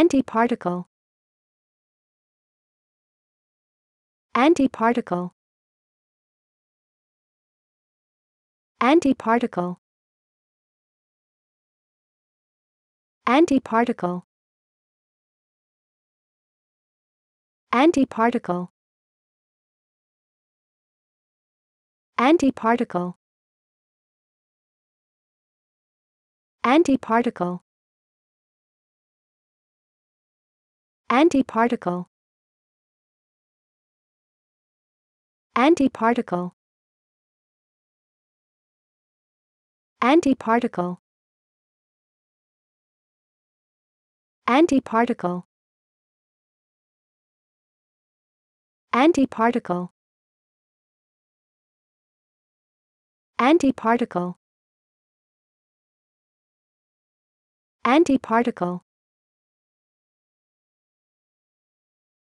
Antiparticle Antiparticle Antiparticle Antiparticle Antiparticle Antiparticle Antiparticle Antiparticle Antiparticle Antiparticle Antiparticle Antiparticle Antiparticle Antiparticle